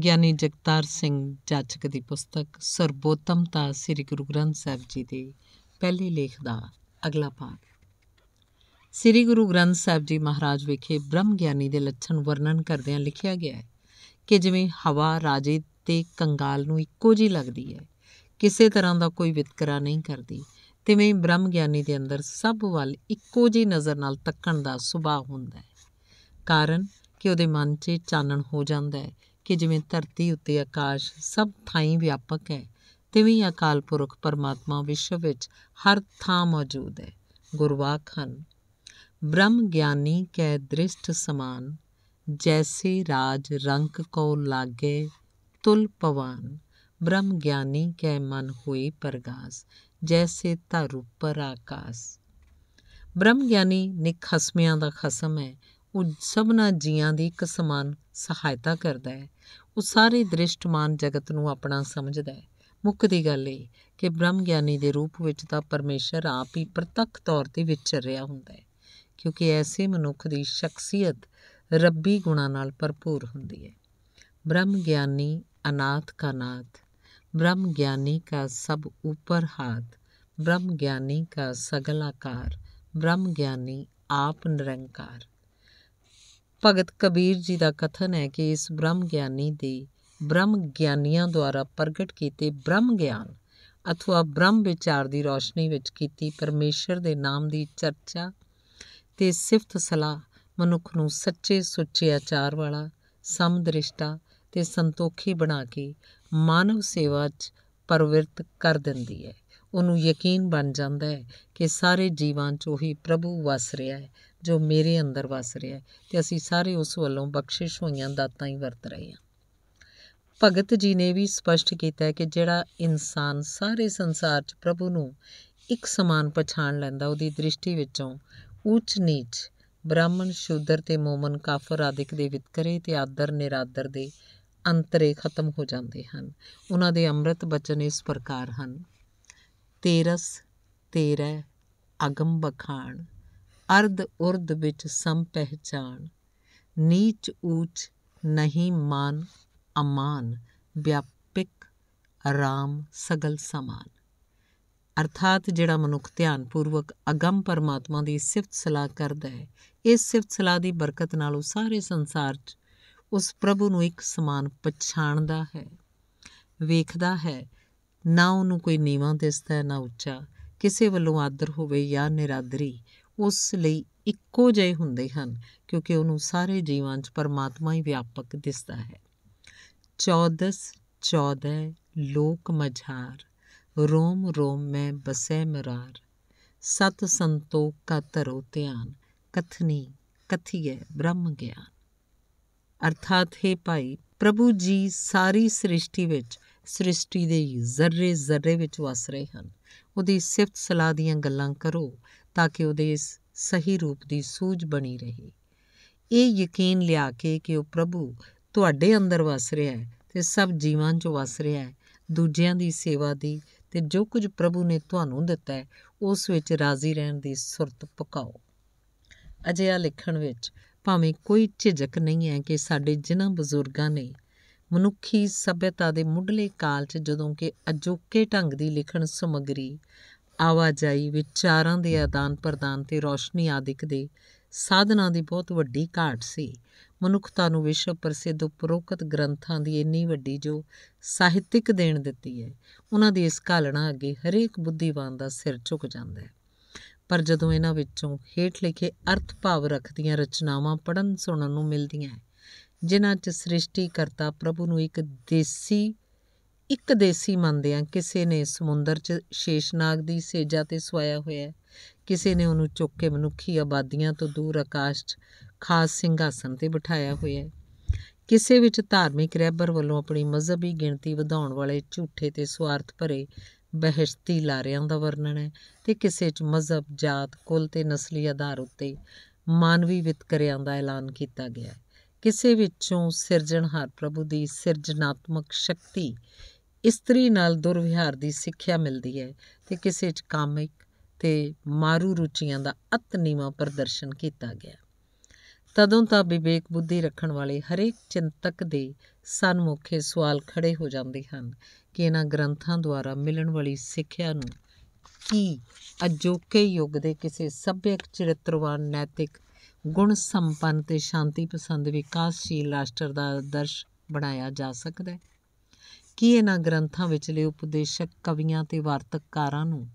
ਗਿਆਨੀ ਜਗਤਾਰ ਸਿੰਘ ਜਾਚਕ ਦੀ ਪੁਸਤਕ ਸਰਬੋਤਮਤਾ ਸ੍ਰੀ ਗੁਰੂ ਗ੍ਰੰਥ ਸਾਹਿਬ ਜੀ ਦੇ ਪਹਿਲੇ ਲੇਖ ਦਾ ਅਗਲਾ ਭਾਗ ਸ੍ਰੀ ਗੁਰੂ ਗ੍ਰੰਥ ਸਾਹਿਬ ਜੀ ਮਹਾਰਾਜ ਵਿਖੇ ਬ੍ਰਹਮ ਗਿਆਨੀ ਦੇ ਲੱਛਣ ਵਰਣਨ ਕਰਦਿਆਂ ਲਿਖਿਆ ਗਿਆ ਹੈ ਕਿ ਜਿਵੇਂ ਹਵਾ ਰਾਜੇ ਤੇ ਕੰਗਾਲ ਨੂੰ ਇੱਕੋ ਜੀ ਲੱਗਦੀ ਹੈ ਕਿਸੇ ਤਰ੍ਹਾਂ ਦਾ ਕੋਈ ਵਿਤਕਰਾ ਨਹੀਂ ਕਰਦੀ ਤਿਵੇਂ ਬ੍ਰਹਮ ਗਿਆਨੀ ਦੇ ਅੰਦਰ ਸਭ ਵੱਲ ਇੱਕੋ ਜੀ ਨਜ਼ਰ ਨਾਲ ਤੱਕਣ ਦਾ ਸੁਭਾਅ ਹੁੰਦਾ ਹੈ ਕਾਰਨ ਕਿ ਉਹਦੇ ਮਨ 'ਚ ਚਾਨਣ ਹੋ ਜਾਂਦਾ ਹੈ ਕਿ ਜਿਵੇਂ ਧਰਤੀ ਉੱਤੇ ਆਕਾਸ਼ ਸਭ ਥਾਈਂ ਵਿਆਪਕ ਹੈ ਤਿਵੇਂ ਹੀ ਅਕਾਲ ਪੁਰਖ ਪਰਮਾਤਮਾ ਵਿਸ਼ਵ ਵਿੱਚ ਹਰ ਥਾਂ ਮੌਜੂਦ ਹੈ ਗੁਰਵਾਕ ਹਨ ਬ੍ਰਹਮ ਗਿਆਨੀ ਕੈ ਦ੍ਰਿਸ਼ਟ ਸਮਾਨ ਜੈਸੇ ਰਾਜ ਰੰਕ ਕੋ ਲਾਗੇ ਤੁਲ ਪਵਾਨ ਬ੍ਰਹਮ ਗਿਆਨੀ ਕੈ ਮਨ ਹੋਈ ਪਰਗਾਸ ਜੈਸੇ ਧਰ ਉਪਰ ਆਕਾਸ ਬ੍ਰਹਮ ਗਿਆਨੀ ਨਿਖਸਮਿਆਂ ਦਾ ਖਸਮ ਹੈ ਉਹ ਸਭਨਾ ਜੀਆਂ ਦੀ ਇੱਕ ਸਮਾਨ ਸਹਾਇਤਾ ਕਰਦਾ ਹੈ ਉਹ ਸਾਰੇ ਦ੍ਰਿਸ਼ਟਮਾਨ ਜਗਤ ਨੂੰ ਆਪਣਾ ਸਮਝਦਾ ਹੈ ਮੁੱਖ ਦੀ ਗੱਲ ਇਹ ਕਿ ਬ੍ਰਹਮ ਗਿਆਨੀ ਦੇ ਰੂਪ ਵਿੱਚ ਤਾਂ ਪਰਮੇਸ਼ਰ ਆਪ ਹੀ ਪ੍ਰਤੱਖ ਤੌਰ ਤੇ ਵਿਚਰ ਰਿਹਾ ਹੁੰਦਾ ਹੈ ਕਿਉਂਕਿ ਐਸੇ ਮਨੁੱਖ ਦੀ ਸ਼ਖਸੀਅਤ ਰੱਬੀ ਗੁਣਾ ਨਾਲ ਭਰਪੂਰ ਹੁੰਦੀ ਹੈ ਬ੍ਰਹਮ ਗਿਆਨੀ ਅਨਾਥ ਕਾ ਨਾਥ ਬ੍ਰਹਮ ਗਿਆਨੀ ਕਾ ਸਭ ਉਪਰ ਹਾਥ ਬ੍ਰਹਮ ਗਿਆਨੀ ਕਾ सगल आकार ब्रह्म ज्ञानी आप ਭਗਤ ਕਬੀਰ ਜੀ ਦਾ ਕਥਨ ਹੈ ਕਿ ਇਸ ਬ੍ਰਹਮ ਗਿਆਨੀ ਦੀ ਬ੍ਰਹਮ ਗਿਆਨੀਆਂ ਦੁਆਰਾ ਪ੍ਰਗਟ ਕੀਤੇ ਬ੍ਰਹਮ ਗਿਆਨ ਅਥਵਾ ਬ੍ਰਹਮ ਵਿਚਾਰ ਦੀ ਰੋਸ਼ਨੀ ਵਿੱਚ ਕੀਤੀ ਪਰਮੇਸ਼ਰ ਦੇ ਨਾਮ ਦੀ ਚਰਚਾ ਤੇ ਸਿਫਤ ਸਲਾਹ ਮਨੁੱਖ ਨੂੰ ਸੱਚੇ ਸੁੱਚੇ ਆਚਾਰ ਵਾਲਾ ਸਮਦ੍ਰਿਸ਼ਟਾ ਤੇ ਸੰਤੋਖੀ ਬਣਾ ਕੇ ਮਾਨਵ ਸੇਵਾ 'ਚ ਪਰਵਿਰਤ ਕਰ ਦਿੰਦੀ ਹੈ ਉਹਨੂੰ ਯਕੀਨ ਬਣ ਜਾਂਦਾ ਹੈ ਕਿ ਸਾਰੇ ਜੀਵਾਂ 'ਚ ਉਹੀ ਪ੍ਰਭੂ ਵਸ ਰਿਹਾ ਹੈ ਜੋ ਮੇਰੇ ਅੰਦਰ ਵਸ ਰਿਹਾ ਹੈ ਤੇ ਅਸੀਂ ਸਾਰੇ ਉਸ ਵੱਲੋਂ ਬਖਸ਼ਿਸ਼ ਹੋਈਆਂ ਦਾਤਾਂ ਹੀ ਵਰਤ ਰਹੇ ਹਾਂ ਭਗਤ ਜੀ ਨੇ ਵੀ ਸਪਸ਼ਟ ਕੀਤਾ ਹੈ ਕਿ ਜਿਹੜਾ ਇਨਸਾਨ ਸਾਰੇ ਸੰਸਾਰ 'ਚ ਪ੍ਰਭੂ ਨੂੰ ਇੱਕ ਸਮਾਨ ਪਛਾਣ ਲੈਂਦਾ ਉਹਦੀ ਦ੍ਰਿਸ਼ਟੀ ਵਿੱਚੋਂ ਉੱਚ ਨੀਚ ਬ੍ਰਾਹਮਣ ਸ਼ੂਦਰ ਤੇ ਮੋਮਨ ਕਾਫਰ ਆਦਿਕ ਦੇ ਵਿਤਕਰੇ ਤੇ ਆਦਰ ਨਿਰਾਦਰ ਦੇ ਅੰਤਰੇ ਖਤਮ ਹੋ ਜਾਂਦੇ ਹਨ ਉਹਨਾਂ ਦੇ ਅੰਮ੍ਰਿਤ ਬਚਨ ਇਸ ਪ੍ਰਕਾਰ ਹਨ ਤੇਰਸ ਤੇਰੇ ਅਗੰਬਖਾਨ ਅਰਧ ਉਰਧ ਵਿੱਚ ਸਮ ਪਹਿਚਾਨ ਨੀਚ ਊਚ ਨਹੀਂ ਮਾਨ ਅਮਾਨ ਵਿਆਪਕ ਆਰਾਮ ਸਗਲ ਸਮਾਨ ਅਰਥਾਤ ਜਿਹੜਾ ਮਨੁੱਖ ਧਿਆਨ ਪੂਰਵਕ ਅਗੰਮ ਪਰਮਾਤਮਾ ਦੀ ਸਿਫਤ ਸਲਾਹ ਕਰਦਾ ਹੈ ਇਸ ਸਿਫਤ ਸਲਾਹ ਦੀ ਬਰਕਤ ਨਾਲ ਉਹ ਸਾਰੇ ਸੰਸਾਰ 'ਚ ਉਸ ਪ੍ਰਭੂ ਨੂੰ ਇੱਕ ਸਮਾਨ ਪਛਾਣਦਾ ਹੈ ਵੇਖਦਾ ਹੈ ਨਾ ਉਹਨੂੰ ਕੋਈ ਨੀਵਾਂ ਦਿਸਦਾ ਹੈ ਨਾ ਉੱਚਾ ਕਿਸੇ ਵੱਲੋਂ ਆਦਰ ਹੋਵੇ ਜਾਂ ਨਿਰਾਦਰੀ ਉਸ ਲਈ ਇੱਕੋ ਜਿਹੇ ਹੁੰਦੇ ਹਨ ਕਿਉਂਕਿ ਉਹਨੂੰ ਸਾਰੇ ਜੀਵਾਂ 'ਚ ਪਰਮਾਤਮਾ ਹੀ ਵਿਆਪਕ ਦਿਸਦਾ ਹੈ 14 14 ਲੋਕ ਮਝਾਰ ਰੋਮ ਰੋਮ ਮੈਂ ਬਸੈ ਮਰਾਰ ਸਤ ਸੰਤੋਖ ਕਾ ਤਰੋ ਧਿਆਨ ਕਥਨੀ ਕਥੀਏ ਬ੍ਰਹਮ ਗਿਆਨ ਅਰਥਾਤ ਹੈ ਭਾਈ ਪ੍ਰਭੂ ਜੀ ਸਾਰੀ ਸ੍ਰਿਸ਼ਟੀ ਵਿੱਚ ਸ੍ਰਿਸ਼ਟੀ ਦੇ ਜ਼ਰੇ ਜ਼ਰੇ ਵਿੱਚ ਵਸ ਰਹੇ ਹਨ ਉਹਦੀ ਸਿਫਤ ਸਲਾਹ ਦੀਆਂ ਗੱਲਾਂ ਕਰੋ ਤਾਂ ਕਿ ਉਹਦੇ ਇਸ ਸਹੀ ਰੂਪ ਦੀ ਸੂਝ ਬਣੀ ਰਹੇ ਇਹ ਯਕੀਨ ਲਿਆ ਕੇ ਕਿ ਉਹ ਪ੍ਰਭੂ ਤੁਹਾਡੇ ਅੰਦਰ ਵਸ ਰਿਹਾ ਹੈ ਤੇ ਸਭ ਜੀਵਾਂ 'ਚ ਵਸ ਰਿਹਾ ਹੈ ਦੂਜਿਆਂ ਦੀ ਸੇਵਾ ਦੀ ਤੇ ਜੋ ਕੁਝ ਪ੍ਰਭੂ ਨੇ ਤੁਹਾਨੂੰ ਦਿੱਤਾ ਹੈ ਉਸ ਵਿੱਚ ਰਾਜ਼ੀ ਰਹਿਣ ਦੀ ਸੁਰਤ ਪਕਾਓ ਅਜਿਹਾ ਲਿਖਣ ਵਿੱਚ ਭਾਵੇਂ ਕੋਈ ਝਿਜਕ ਨਹੀਂ ਹੈ ਕਿ ਸਾਡੇ ਜਿਨ੍ਹਾਂ ਬਜ਼ੁਰਗਾਂ ਨੇ ਮਨੁੱਖੀ ਸਭਿਅਤਾ ਦੇ ਮੁੱਢਲੇ ਕਾਲ 'ਚ ਜਦੋਂ ਕਿ ਅਜੋਕੇ ਢੰਗ ਦੀ ਲਿਖਣ ਸਮਗਰੀ ਆਵਾਜਾਈ ਵਿਚਾਰਾਂ ਦੇ ਆਦਾਨ ਪ੍ਰਦਾਨ ਤੇ ਰੋਸ਼ਨੀ ਆਦਿਕ ਦੇ ਸਾਧਨਾਂ ਦੀ ਬਹੁਤ ਵੱਡੀ ਘਾਟ ਸੀ ਮਨੁੱਖਤਾ ਨੂੰ ਵਿਸ਼ਵ ਪ੍ਰਸਿੱਧ ਉਪਰੋਕਤ ਗ੍ਰੰਥਾਂ ਦੀ ਇੰਨੀ ਵੱਡੀ ਜੋ ਸਾਹਿਤਿਕ ਦੇਣ ਦਿੱਤੀ ਹੈ ਉਹਨਾਂ ਦੀ ਇਸ ਘਾਲਣਾ ਅੱਗੇ ਹਰੇਕ ਬੁੱਧੀਵਾਨ ਦਾ ਸਿਰ ਝੁਕ ਜਾਂਦਾ ਹੈ ਪਰ ਜਦੋਂ ਇਹਨਾਂ ਵਿੱਚੋਂ ਹੇਠ ਲਿਖੇ ਅਰਥ ਭਾਵ ਰੱਖਦੀਆਂ ਰਚਨਾਵਾਂ ਪੜਨ ਸੁਣਨ ਨੂੰ ਮਿਲਦੀਆਂ ਜਿਨ੍ਹਾਂ 'ਚ ਸ੍ਰਿਸ਼ਟੀ ਕਰਤਾ ਪ੍ਰਭੂ ਨੂੰ ਇੱਕ ਦੇਸੀ ਇੱਕ ਦੇਸੀ ਮੰਨਦੇ ਆ ਕਿਸੇ ਨੇ ਸਮੁੰਦਰ 'ਚ ਸ਼ੇਸ਼ਨਾਗ ਦੀ ਸੇਜਾ ਤੇ ਸਵਾਇਆ ਹੋਇਆ ਹੈ ਕਿਸੇ ਨੇ ਉਹਨੂੰ ਚੁੱਕ ਕੇ ਮਨੁੱਖੀ ਆਬਾਦੀਆਂ ਤੋਂ ਦੂਰ ਆਕਾਸ਼ 'ਚ ਖਾਸ ਸਿੰਘਾਸਨ ਤੇ ਬਿਠਾਇਆ ਹੋਇਆ ਹੈ ਕਿਸੇ ਵਿੱਚ ਧਾਰਮਿਕ ਰੈਬਰ ਵੱਲੋਂ ਆਪਣੀ ਮਜ਼ਹਬੀ ਗਿਣਤੀ ਵਧਾਉਣ ਵਾਲੇ ਝੂਠੇ ਤੇ ਸਵਾਰਥ ਭਰੇ ਬਹਿਸ਼ਤੀ ਲਾਰਿਆਂ ਦਾ ਵਰਣਨ ਹੈ ਤੇ ਕਿਸੇ 'ਚ ਮਜ਼ਹਬ, ਜਾਤ, ਕੁਲ ਤੇ ਨਸਲੀ ਆਧਾਰ ਉੱਤੇ ਮਾਨਵੀ ਵਿਤਕਰਿਆਂ ਦਾ ਐਲਾਨ ਕੀਤਾ ਗਿਆ ਹੈ ਕਿਸੇ ਵਿੱਚੋਂ ਸਿਰਜਣਹਾਰ ਪ੍ਰਭੂ ਦੀ ਸਿਰਜਣਾਤਮਕ ਸ਼ਕਤੀ ਇਸਤਰੀ ਨਾਲ ਦੁਰਵਿਹਾਰ ਦੀ ਸਿੱਖਿਆ ਮਿਲਦੀ ਹੈ ਤੇ ਕਿਸੇ 'ਚ ਕਾਮਿਕ ਤੇ ਮਾਰੂ ਰੁਚੀਆਂ ਦਾ ਅਤ ਨੀਵਾ ਪ੍ਰਦਰਸ਼ਨ ਕੀਤਾ ਗਿਆ ਤਦੋਂ ਤਾਂ ਵਿਵੇਕ ਬੁੱਧੀ ਰੱਖਣ ਵਾਲੇ ਹਰੇਕ ਚਿੰਤਕ ਦੇ ਸਨਮੁਖੇ ਸਵਾਲ ਖੜੇ ਹੋ ਜਾਂਦੇ ਹਨ ਕਿ ਇਹਨਾਂ ਗ੍ਰੰਥਾਂ ਦੁਆਰਾ ਮਿਲਣ ਵਾਲੀ ਸਿੱਖਿਆ ਨੂੰ ਕੀ ਅਜੋਕੇ ਯੁੱਗ ਦੇ ਕਿਸੇ ਸੱਭਿਅਕ ਚਰਿੱਤਰਵਾਨ ਨੈਤਿਕ ਗੁਣ ਸੰਪੰਨ ਤੇ ਸ਼ਾਂਤੀ ਪਸੰਦ ਵਿਕਾਸਸ਼ੀਲ ਰਾਸ਼ਟਰ ਦਾ ਆਦਰਸ਼ ਬਣਾਇਆ ਜਾ ਸਕਦਾ ਹੈ ਕਿ ਇਹਨਾਂ ਗ੍ਰੰਥਾਂ ਵਿਚਲੇ ਉਪਦੇਸ਼ਕ ਕਵੀਆਂ ਤੇ ਵਾਰਤਕਕਾਰਾਂ ਨੂੰ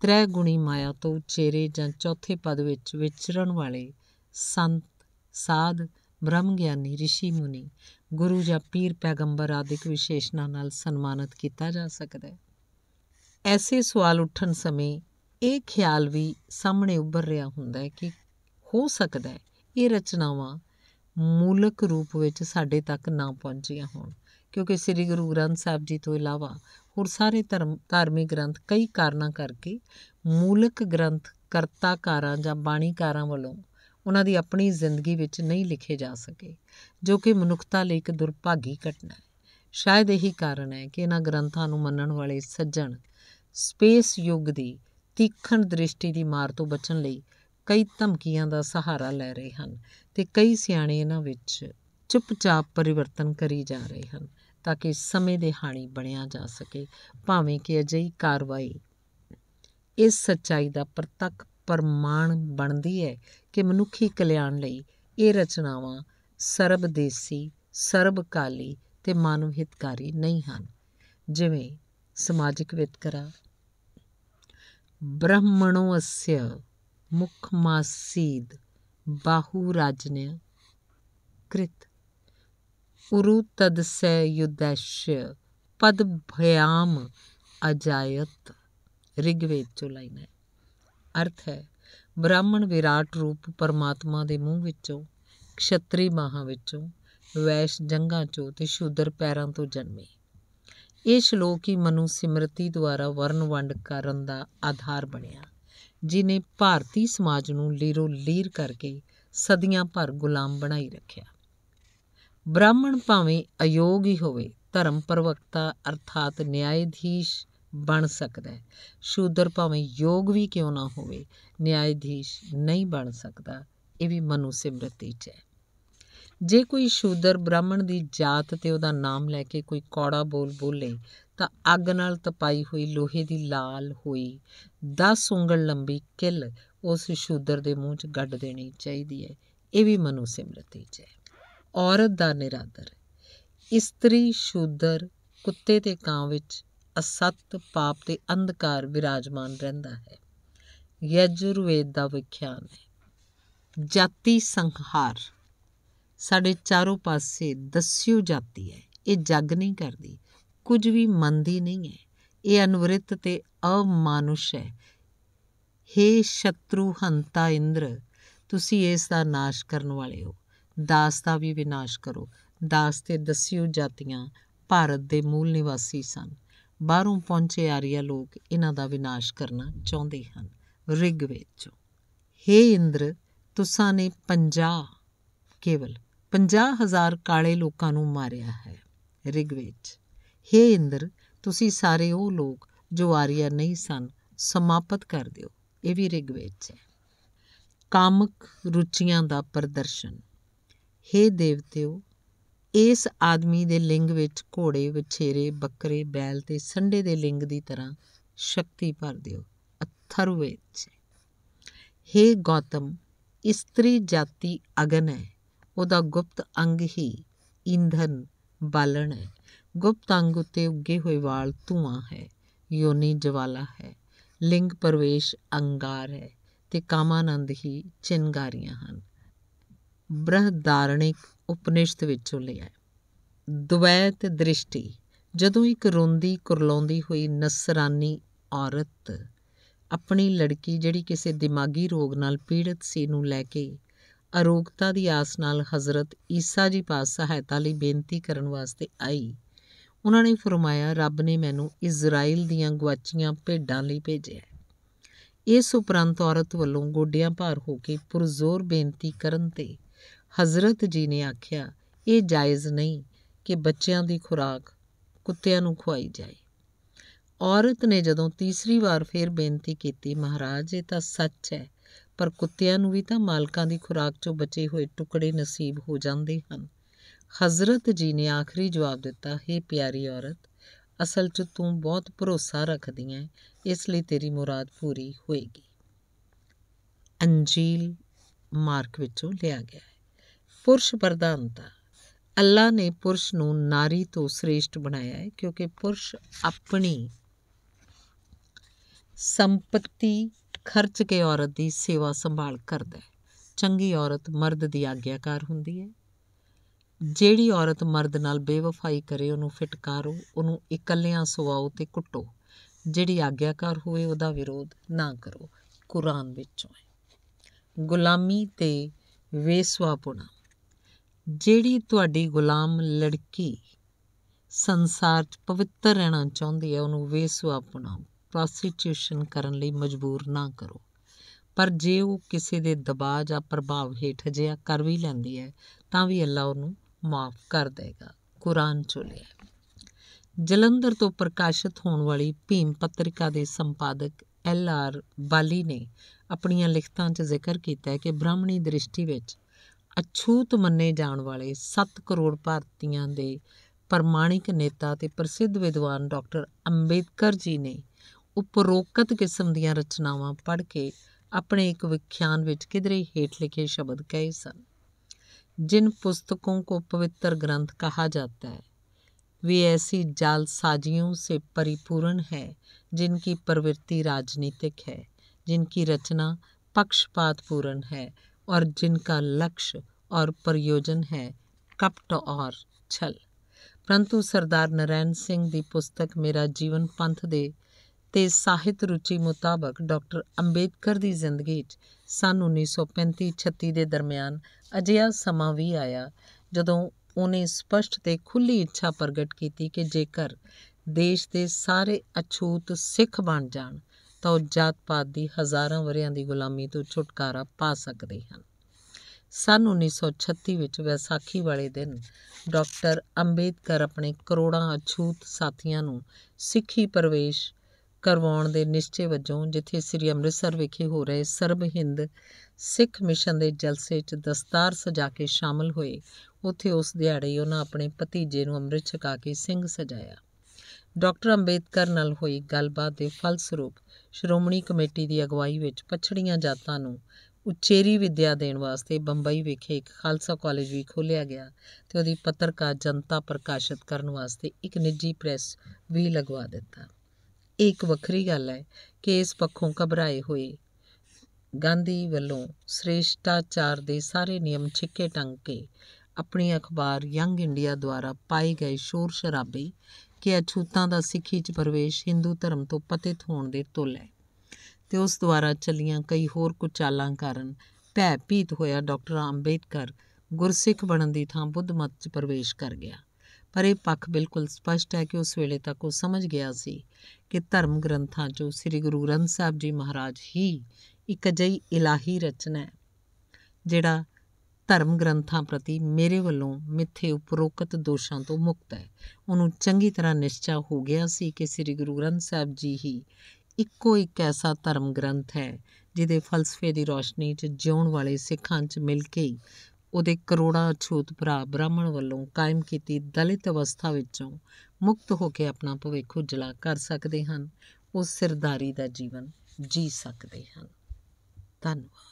ਤ੍ਰੈ ਗੁਣੀ ਮਾਇਆ ਤੋਂ ਉਚੇਰੇ ਜਾਂ ਚੌਥੇ ਪਦ ਵਿੱਚ ਵਿਚਰਨ ਵਾਲੇ ਸੰਤ ਸਾਧ ਬ੍ਰਹਮ ਗਿਆਨੀ ઋષਿ ਮੁਨੀ ਗੁਰੂ ਜਾਂ ਪੀਰ ਪੈਗੰਬਰ ਆਦਿਕ ਵਿਸ਼ੇਸ਼ਣਾਂ ਨਾਲ ਸਨਮਾਨਿਤ ਕੀਤਾ ਜਾ ਸਕਦਾ ਹੈ ਐਸੇ ਸਵਾਲ ਉੱਠਣ ਸਮੇਂ ਇਹ ਖਿਆਲ ਵੀ ਸਾਹਮਣੇ ਉੱਭਰ ਰਿਹਾ ਹੁੰਦਾ ਹੈ ਕਿ ਹੋ ਸਕਦਾ ਹੈ ਇਹ ਰਚਨਾਵਾਂ ਮੂਲਕ ਰੂਪ ਵਿੱਚ ਸਾਡੇ ਤੱਕ ਨਾ ਪਹੁੰਚੀਆਂ ਹੋਣ ਕਿਉਂਕਿ ਸ੍ਰੀ ਗੁਰੂ ਗ੍ਰੰਥ ਸਾਹਿਬ ਜੀ ਤੋਂ ਇਲਾਵਾ ਹੋਰ ਸਾਰੇ ਧਰਮ ਧਾਰਮਿਕ ਗ੍ਰੰਥ ਕਈ ਕਾਰਨਾਂ ਕਰਕੇ ਮੂਲਕ ਗ੍ਰੰਥ ਕਰਤਾਕਾਰਾਂ ਜਾਂ ਬਾਣੀਕਾਰਾਂ ਵੱਲੋਂ ਉਹਨਾਂ ਦੀ ਆਪਣੀ ਜ਼ਿੰਦਗੀ ਵਿੱਚ ਨਹੀਂ ਲਿਖੇ ਜਾ ਸਕੇ ਜੋ ਕਿ ਮਨੁੱਖਤਾ ਲਈ ਇੱਕ ਦੁਰਭਾਗੀ ਘਟਨਾ ਹੈ ਸ਼ਾਇਦ ਇਹੀ ਕਾਰਨ ਹੈ ਕਿ ਇਹਨਾਂ ਗ੍ਰੰਥਾਂ ਨੂੰ ਮੰਨਣ ਵਾਲੇ ਸੱਜਣ ਸਪੇਸ ਯੁੱਗ ਦੀ ਤੀਖਣ ਦ੍ਰਿਸ਼ਟੀ ਦੀ ਮਾਰ ਤੋਂ ਬਚਣ ਲਈ ਕਈ ਧਮਕੀਆਂ ਦਾ ਸਹਾਰਾ ਲੈ ਰਹੇ ਹਨ ਤੇ ਕਈ ਸਿਆਣੇ ਇਹਨਾਂ ਵਿੱਚ ਚੁੱਪਚਾਪ ਪਰਿਵਰਤਨ ਕਰੀ ਜਾ ਰਹੇ ਹਨ ਤਾਂ ਕਿ ਸਮੇਂ ਦੇ ਹਾਣੀ ਬਣਿਆ ਜਾ ਸਕੇ ਭਾਵੇਂ ਕਿ ਅਜਿਹੀ ਕਾਰਵਾਈ ਇਸ ਸੱਚਾਈ ਦਾ ਪ੍ਰਤੱਖ ਪ੍ਰਮਾਣ ਬਣਦੀ ਹੈ ਕਿ ਮਨੁੱਖੀ ਕਲਿਆਣ ਲਈ ਇਹ ਰਚਨਾਵਾਂ ਸਰਬਦੇਸੀ ਸਰਬਕਾਲੀ ਤੇ ਮਾਨਵ ਹਿਤਕਾਰੀ ਨਹੀਂ ਹਨ ਜਿਵੇਂ ਸਮਾਜਿਕ ਵਿਤਕਰਾ ਬ੍ਰਹਮਣੋ ਅਸਯ ਮੁਖ ਮਾਸੀਦ ਬਾਹੂ ਰਾਜਨਯ ਕ੍ਰਿਤ कुरु तदसै युद्धैश्य ਪਦ ਭਯਾਮ ਅਜਾਇਤ ਰਿਗਵੇਦ ਚੋਂ ਲਾਈਨ ਹੈ ਅਰਥ ਹੈ ਬ੍ਰਾਹਮਣ ਵਿਰਾਟ ਰੂਪ ਪਰਮਾਤਮਾ ਦੇ ਮੂੰਹ ਵਿੱਚੋਂ ਖਸ਼ਤਰੀ ਮਹਾ ਵਿੱਚੋਂ ਵੈਸ਼ ਜੰਗਾਂ ਚੋਂ ਤੇ ਸ਼ੂਦਰ ਪੈਰਾਂ ਤੋਂ ਜਨਮੇ ਇਹ ਸ਼ਲੋਕ ਹੀ ਮਨੂ ਸਿਮਰਤੀ ਦੁਆਰਾ ਵਰਣ ਵੰਡ ਕਰਨ ਦਾ ਆਧਾਰ ਬਣਿਆ ਜਿਨੇ ਭਾਰਤੀ ਸਮਾਜ ਨੂੰ ਲੀਰੋ ਲੀਰ ਕਰਕੇ ਸਦੀਆਂ ਭਰ ਗੁਲਾਮ ਬਣਾਈ ਰੱਖਿਆ ਬ੍ਰਾਹਮਣ ਭਾਵੇਂ ਅਯੋਗ ਹੀ ਹੋਵੇ ਧਰਮ ਪ੍ਰਵਕਤਾ ਅਰਥਾਤ ਨਿਆਇਧੀਸ਼ ਬਣ ਸਕਦਾ ਹੈ ਸ਼ੂਦਰ ਭਾਵੇਂ ਯੋਗ ਵੀ ਕਿਉਂ ਨਾ ਹੋਵੇ ਨਿਆਇਧੀਸ਼ ਨਹੀਂ ਬਣ ਸਕਦਾ ਇਹ ਵੀ ਮਨੂ ਸਿਮਰਤੀ 'ਚ ਹੈ ਜੇ ਕੋਈ ਸ਼ੂਦਰ ਬ੍ਰਾਹਮਣ ਦੀ ਜਾਤ ਤੇ ਉਹਦਾ ਨਾਮ ਲੈ ਕੇ ਕੋਈ ਕੌੜਾ ਬੋਲ ਬੋਲੇ ਤਾਂ ਅੱਗ ਨਾਲ ਤਪਾਈ ਹੋਈ ਲੋਹੇ ਦੀ ਲਾਲ ਹੋਈ 10 ਉਂਗਲ ਲੰਬੀ ਕਿੱਲ ਉਸ ਸ਼ੂਦਰ ਦੇ ਮੂੰਹ 'ਚ ਗੱਡ ਦੇਣੀ ਚਾਹੀਦੀ ਹੈ ਇਹ ਵੀ ਮਨੂ ਸਿਮਰਤੀ 'ਚ ਹੈ ਔਰਤ ਦਾ ਨਿਰਾਦਰ ਇਸਤਰੀ ਸ਼ੂਦਰ ਕੁੱਤੇ ਤੇ ਕਾਂ ਵਿੱਚ ਅਸਤ ਪਾਪ ਤੇ ਅੰਧਕਾਰ ਵਿਰਾਜਮਾਨ ਰਹਿੰਦਾ ਹੈ ਯਜੁਰਵੇਦ ਦਾ ਵਿਖਿਆਨ ਹੈ ਜਾਤੀ ਸੰਹਾਰ ਸਾਡੇ ਚਾਰੋਂ ਪਾਸੇ ਦਸਿਓ ਜਾਤੀ ਹੈ ਇਹ ਜੱਗ ਨਹੀਂ ਕਰਦੀ ਕੁਝ ਵੀ ਮੰਨਦੀ ਨਹੀਂ ਹੈ ਇਹ ਅਨਵਰਿਤ ਤੇ ਅਮਾਨੁਸ਼ ਹੈ हे ਸ਼ਤਰੂ ਹੰਤਾ ਇੰਦਰ ਤੁਸੀਂ ਇਸ ਦਾ ਨਾਸ਼ ਕਰਨ ਵਾਲੇ ਹੋ ਦਾਸ ਦਾ ਵੀ ਵਿਨਾਸ਼ ਕਰੋ ਦਾਸ ਤੇ ਦਸਿਓ ਜਾਤੀਆਂ ਭਾਰਤ ਦੇ ਮੂਲ ਨਿਵਾਸੀ ਸਨ ਬਾਹਰੋਂ ਪਹੁੰਚੇ ਆਰੀਆ ਲੋਕ ਇਹਨਾਂ ਦਾ ਵਿਨਾਸ਼ ਕਰਨਾ ਚਾਹੁੰਦੇ ਹਨ ਰਿਗਵੇਦ ਚੋਂ ਹੇ ਇੰਦਰ ਤੁਸਾਂ ਨੇ 50 ਕੇਵਲ 50000 ਕਾਲੇ ਲੋਕਾਂ ਨੂੰ ਮਾਰਿਆ ਹੈ ਰਿਗਵੇਦ ਹੇ ਇੰਦਰ ਤੁਸੀਂ ਸਾਰੇ ਉਹ ਲੋਕ ਜੋ ਆਰੀਆ ਨਹੀਂ ਸਨ ਸਮਾਪਤ ਕਰ ਦਿਓ ਇਹ ਵੀ ਰਿਗਵੇਦ ਚ ਹੈ ਕਾਮਕ ਰੁਚੀਆਂ ਦਾ ਪ੍ਰਦਰਸ਼ਨ हे ਦੇਵਤਿਓ ਇਸ ਆਦਮੀ ਦੇ ਲਿੰਗ ਵਿੱਚ ਘੋੜੇ ਵਛੇਰੇ ਬੱਕਰੇ ਬੈਲ ਤੇ ਸੰਡੇ ਦੇ ਲਿੰਗ ਦੀ ਤਰ੍ਹਾਂ ਸ਼ਕਤੀ ਭਰ ਦਿਓ ਅਥਰੂ ਵਿੱਚ हे ਗੌਤਮ ਇਸਤਰੀ ਜਾਤੀ ਅਗਨ ਹੈ ਉਹਦਾ ਗੁਪਤ ਅੰਗ ਹੀ ਇੰਧਨ ਬਾਲਣ ਹੈ ਗੁਪਤ ਅੰਗ ਉਤੇ ਉੱਗੇ ਹੋਏ ਵਾਲ ਧੂਆਂ ਹੈ ਯੋਨੀ ਜਵਾਲਾ ਹੈ ਲਿੰਗ ਪਰਵੇਸ਼ ਅੰਗਾਰ ਹੈ ਤੇ ਕਾਮਾਨੰਦ ਹੀ ਚਿੰਗਾਰੀਆਂ ਹਨ ਬ੍ਰਹਦਾਰਣਿਕ ਉਪਨਿਸ਼ਦ ਵਿੱਚੋਂ ਲਿਆ ਹੈ ਦ્વੈਤ ਦ੍ਰਿਸ਼ਟੀ ਜਦੋਂ ਇੱਕ ਰੋਂਦੀ ਕੁਰਲਾਉਂਦੀ ਹੋਈ ਨਸਰਾਨੀ ਔਰਤ ਆਪਣੀ ਲੜਕੀ ਜਿਹੜੀ ਕਿਸੇ ਦਿਮਾਗੀ ਰੋਗ ਨਾਲ ਪੀੜਤ ਸੀ ਨੂੰ ਲੈ ਕੇ ਅਰੋਗਤਾ ਦੀ ਆਸ ਨਾਲ ਹਜ਼ਰਤ ਈਸਾ ਜੀ ਪਾਸ ਸਹਾਇਤਾ ਲਈ ਬੇਨਤੀ ਕਰਨ ਵਾਸਤੇ ਆਈ ਉਹਨਾਂ ਨੇ ਫਰਮਾਇਆ ਰੱਬ ਨੇ ਮੈਨੂੰ ਇਜ਼ਰਾਈਲ ਦੀਆਂ ਗਵਾਚੀਆਂ ਭੇਡਾਂ ਲਈ ਭੇਜਿਆ ਇਸ ਉਪਰੰਤ ਔਰਤ ਵੱਲੋਂ ਗੋਡਿਆਂ ਭਾਰ ਹੋ ਕੇ ਪੁਰਜ਼ੋਰ ਬੇਨਤੀ ਕਰਨ ਤੇ ਹਜ਼ਰਤ ਜੀ ਨੇ ਆਖਿਆ ਇਹ ਜਾਇਜ਼ ਨਹੀਂ ਕਿ ਬੱਚਿਆਂ ਦੀ ਖੁਰਾਕ ਕੁੱਤਿਆਂ ਨੂੰ ਖਵਾਈ ਜਾਏ ਔਰਤ ਨੇ ਜਦੋਂ ਤੀਸਰੀ ਵਾਰ ਫੇਰ ਬੇਨਤੀ ਕੀਤੀ ਮਹਾਰਾਜ ਇਹ ਤਾਂ ਸੱਚ ਹੈ ਪਰ ਕੁੱਤਿਆਂ ਨੂੰ ਵੀ ਤਾਂ ਮਾਲਕਾਂ ਦੀ ਖੁਰਾਕ 'ਚੋਂ ਬਚੇ ਹੋਏ ਟੁਕੜੇ ਨਸੀਬ ਹੋ ਜਾਂਦੇ ਹਨ ਹਜ਼ਰਤ ਜੀ ਨੇ ਆਖਰੀ ਜਵਾਬ ਦਿੱਤਾ हे ਪਿਆਰੀ ਔਰਤ ਅਸਲ 'ਚ ਤੂੰ ਬਹੁਤ ਭਰੋਸਾ ਰੱਖਦੀ ਹੈ ਇਸ ਲਈ ਤੇਰੀ ਮੁਰਾਦ ਪੂਰੀ ਹੋਏਗੀ ਅੰਜੀਲ ਮਾਰਕ ਵਿੱਚੋਂ ਲਿਆ ਗਿਆ ਹੈ ਪੁਰਸ਼ ਪ੍ਰਧਾਨਤਾ ਅੱਲਾ ਨੇ ਪੁਰਸ਼ ਨੂੰ ਨਾਰੀ ਤੋਂ ਸ੍ਰੇਸ਼ਟ ਬਣਾਇਆ ਹੈ ਕਿਉਂਕਿ ਪੁਰਸ਼ ਆਪਣੀ ਸੰਪਤੀ ਖਰਚ ਕੇ ਔਰਤ ਦੀ ਸੇਵਾ ਸੰਭਾਲ ਕਰਦਾ ਹੈ ਚੰਗੀ ਔਰਤ ਮਰਦ ਦੀ ਆਗਿਆਕਾਰ ਹੁੰਦੀ ਹੈ ਜਿਹੜੀ ਔਰਤ ਮਰਦ ਨਾਲ ਬੇਵਫਾਈ ਕਰੇ ਉਹਨੂੰ ਫਟਕਾਰੋ ਉਹਨੂੰ ਇਕੱਲਿਆਂ ਸੁਵਾਓ ਤੇ ਕੁੱਟੋ ਜਿਹੜੀ ਆਗਿਆਕਾਰ ਹੋਵੇ ਉਹਦਾ ਵਿਰੋਧ ਨਾ ਕਰੋ ਕੁਰਾਨ ਵਿੱਚੋਂ ਹੈ ਗੁਲਾਮੀ ਤੇ ਵੇਸਵਾਪੁਣਾ ਜਿਹੜੀ ਤੁਹਾਡੀ ਗੁਲਾਮ ਲੜਕੀ ਸੰਸਾਰ 'ਚ ਪਵਿੱਤਰ ਰਹਿਣਾ ਚਾਹੁੰਦੀ ਹੈ ਉਹਨੂੰ ਵੇਸੂ ਆਪਣਾ ਪ੍ਰੋਸਟੀਟਿਊਸ਼ਨ ਕਰਨ ਲਈ ਮਜਬੂਰ ਨਾ ਕਰੋ ਪਰ ਜੇ ਉਹ ਕਿਸੇ ਦੇ ਦਬਾਅ ਜਾਂ ਪ੍ਰਭਾਵ ਹੇਠ ਜਿਆ ਕਰ ਵੀ ਲੈਂਦੀ ਹੈ ਤਾਂ ਵੀ ਅੱਲਾ ਉਹਨੂੰ ਮਾਫ ਕਰ ਦੇਗਾ ਕੁਰਾਨ ਚ ਲਿਆ ਜਲੰਧਰ ਤੋਂ ਪ੍ਰਕਾਸ਼ਿਤ ਹੋਣ ਵਾਲੀ ਭੀਮ ਪੱਤਰਿਕਾ ਦੇ ਸੰਪਾਦਕ ਐਲ ਆਰ ਬਾਲੀ ਨੇ ਆਪਣੀਆਂ ਲਿਖਤਾਂ 'ਚ ਜ਼ਿਕਰ ਕੀਤਾ ਹੈ ਕਿ ਬ੍ਰਾਹਮਣੀ ਦ੍ਰਿਸ਼ਟੀ ਵਿੱਚ ਅਛੂਤ ਮੰਨੇ ਜਾਣ ਵਾਲੇ 7 ਕਰੋੜ ਭਾਰਤੀਆਂ ਦੇ ਪ੍ਰਮਾਣਿਕ ਨੇਤਾ ਤੇ ਪ੍ਰਸਿੱਧ ਵਿਦਵਾਨ ਡਾਕਟਰ ਅੰਬੇਦਕਰ ਜੀ ਨੇ ਉਪਰੋਕਤ ਕਿਸਮ ਦੀਆਂ ਰਚਨਾਵਾਂ ਪੜ੍ਹ ਕੇ ਆਪਣੇ ਇੱਕ ਵਿਖਿਆਨ ਵਿੱਚ ਕਿਧਰੇ ਹੇਠ ਲਿਖੇ ਸ਼ਬਦ ਕਹੇ ਸਨ ਜਿਨ ਪੁਸਤਕੋਂ ਕੋ ਪਵਿੱਤਰ ਗ੍ਰੰਥ ਕਹਾ ਜਾਂਦਾ ਹੈ ਵੀ ਐਸੀ है ਸਾਜੀਆਂ ਸੇ ਪਰਿਪੂਰਨ ਹੈ ਜਿਨ ਕੀ ਪ੍ਰਵਿਰਤੀ ਰਾਜਨੀਤਿਕ ਹੈ ਜਿਨ ਕੀ ਰਚਨਾ पक्षपातपूर्ण ਹੈ और जिनका लक्ष्य और प्रयोजन ਹੈ ਕਪਟ ਔਰ ਛਲ परंतु ਸਰਦਾਰ नारायण ਸਿੰਘ ਦੀ ਪੁਸਤਕ ਮੇਰਾ ਜੀਵਨ ਪੰਥ ਦੇ ਤੇ ਸਾਹਿਤ ਰੁਚੀ ਮੁਤਾਬਕ ਡਾਕਟਰ ਅੰਬੇਦਕਰ ਦੀ ਜ਼ਿੰਦਗੀ 'ਚ ਸਨ 1935-36 ਦੇ ਦਰਮਿਆਨ ਅਜਿਹਾ ਸਮਾਂ ਵੀ ਆਇਆ ਜਦੋਂ ਉਹਨੇ ਸਪਸ਼ਟ ਤੇ ਖੁੱਲੀ ਇੱਛਾ ਪ੍ਰਗਟ ਕੀਤੀ ਕਿ ਜੇਕਰ ਦੇਸ਼ ਦੇ ਸਾਰੇ ਅਛੂਤ ਸਿੱਖ ਬਣ ਜਾਣ ਤਾਂ ਉਹ ਜਾਤ ਪਾਤ ਦੀ ਹਜ਼ਾਰਾਂ ਵਰਿਆਂ ਦੀ ਗੁਲਾਮੀ ਤੋਂ ਛੁਟਕਾਰਾ ਪਾ ਸਕਦੇ ਹਨ ਸਨ 1936 ਵਿੱਚ ਵਿਸਾਖੀ ਵਾਲੇ ਦਿਨ ਡਾਕਟਰ ਅੰਬੇਦਕਰ ਆਪਣੇ ਕਰੋੜਾਂ ਅਛੂਤ ਸਾਥੀਆਂ ਨੂੰ ਸਿੱਖੀ ਪ੍ਰਵੇਸ਼ ਕਰਵਾਉਣ ਦੇ ਨਿਸ਼ਚੇ ਵਜੋਂ ਜਿੱਥੇ ਸ੍ਰੀ ਅੰਮ੍ਰਿਤਸਰ ਵਿਖੇ ਹੋ ਰਹੇ ਸਰਬ ਹਿੰਦ ਸਿੱਖ ਮਿਸ਼ਨ ਦੇ ਜਲਸੇ 'ਚ ਦਸਤਾਰ ਸਜਾ ਕੇ ਸ਼ਾਮਲ ਹੋਏ ਉੱਥੇ ਉਸ ਦਿਹਾੜੇ ਉਹਨਾਂ ਆਪਣੇ ਭਤੀਜੇ ਨੂੰ ਅੰਮ੍ਰਿਤ ਛਕਾ ਕੇ ਸਿੰਘ ਸਜਾਇਆ ਡਾਕਟਰ ਅੰਬੇਦਕਰ ਨਾਲ ਹੋਈ ਗੱਲਬਾਤ ਦੇ ਫਲਸਰੂਪ ਸ਼੍ਰੋਮਣੀ ਕਮੇਟੀ ਦੀ ਅਗਵਾਈ ਵਿੱਚ ਪਛੜੀਆਂ ਜਾਤਾਂ ਨੂੰ ਉਚੇਰੀ ਵਿੱਦਿਆ ਦੇਣ ਵਾਸਤੇ ਬੰਬਈ ਵਿਖੇ ਇੱਕ ਖਾਲਸਾ ਕਾਲਜ ਵੀ ਖੋਲ੍ਹਿਆ ਗਿਆ ਤੇ ਉਹਦੀ ਪੱਤਰਕਾਰ ਜਨਤਾ ਪ੍ਰਕਾਸ਼ਿਤ ਕਰਨ ਵਾਸਤੇ ਇੱਕ ਨਿੱਜੀ ਪ੍ਰੈਸ ਵੀ ਲਗਵਾ ਦਿੱਤਾ ਇੱਕ ਵੱਖਰੀ ਗੱਲ ਹੈ ਕਿ ਇਸ ਪੱਖੋਂ ਘਬਰਾਏ ਹੋਏ ਗਾਂਧੀ ਵੱਲੋਂ ਸ੍ਰੇਸ਼ਟਾਚਾਰ ਦੇ ਸਾਰੇ ਨਿਯਮ ਛਿੱਕੇ ਟੰਗ ਕੇ ਆਪਣੀ ਅਖਬਾਰ ਯੰਗ ਇੰਡੀਆ ਦੁਆਰਾ ਪਾਈ ਗਈ ਸ਼ੋਰ ਸ਼ਰਾਬੇ ਕਿ ਅਛੂਤਾਂ ਦਾ ਸਿੱਖੀ 'ਚ ਪ੍ਰਵੇਸ਼ ਹਿੰਦੂ ਧਰਮ ਤੋਂ ਪਤਿਤ ਹੋਣ ਦੇ ਤੁਲ ਹੈ ਤੇ ਉਸ ਦੁਆਰਾ ਚੱਲੀਆਂ ਕਈ ਹੋਰ ਕੁਚਾਲਾਂ ਕਾਰਨ ਭੈ ਭੀਤ ਹੋਇਆ ਡਾਕਟਰ ਅੰਬੇਦਕਰ ਗੁਰਸਿੱਖ ਬਣਨ ਦੀ ਥਾਂ ਬੁੱਧ ਮਤ 'ਚ ਪ੍ਰਵੇਸ਼ ਕਰ ਗਿਆ ਪਰ ਇਹ ਪੱਖ ਬਿਲਕੁਲ ਸਪਸ਼ਟ ਹੈ ਕਿ ਉਸ ਵੇਲੇ ਤੱਕ ਉਹ ਸਮਝ ਗਿਆ ਸੀ ਕਿ ਧਰਮ ਗ੍ਰੰਥਾਂ 'ਚੋਂ ਸ੍ਰੀ ਗੁਰੂ ਗ੍ਰੰਥ ਸਾਹਿਬ ਜੀ ਮਹਾਰਾਜ ਹੀ ਇੱਕ ਅਜਿਹੀ ਇਲਾਹੀ ਰਚਨਾ ਹੈ ਜਿਹੜਾ ਧਰਮ ਗ੍ਰੰਥਾਂ ਪ੍ਰਤੀ ਮੇਰੇ ਵੱਲੋਂ ਮਿੱਥੇ ਉਪਰੋਕਤ ਦੋਸ਼ਾਂ ਤੋਂ ਮੁਕਤ ਹੈ ਉਹਨੂੰ ਚੰਗੀ ਤਰ੍ਹਾਂ ਨਿਸ਼ਚਾ ਹੋ ਗਿਆ ਸੀ ਕਿ ਸ੍ਰੀ ਗੁਰੂ ਗ੍ਰੰਥ ਸਾਹਿਬ ਜੀ ਹੀ ਇੱਕੋ ਇੱਕ ਐਸਾ ਧਰਮ ਗ੍ਰੰਥ ਹੈ ਜਿਹਦੇ ਫਲਸਫੇ ਦੀ ਰੋਸ਼ਨੀ 'ਚ ਜਿਉਣ ਵਾਲੇ ਸਿੱਖਾਂ 'ਚ ਮਿਲ ਕੇ ਉਹਦੇ ਕਰੋੜਾਂ ਛੂਤ ਭਰਾ ਬ੍ਰਾਹਮਣ ਵੱਲੋਂ ਕਾਇਮ ਕੀਤੀ ਦਲਿਤ ਅਵਸਥਾ ਵਿੱਚੋਂ ਮੁਕਤ ਹੋ ਕੇ ਆਪਣਾ ਭਵਿੱਖ ਉਜਲਾ ਕਰ ਸਕਦੇ ਹਨ ਉਹ ਸਰਦਾਰੀ ਦਾ ਜੀਵਨ ਜੀ ਸਕਦੇ ਹਨ ਧੰਨਵਾਦ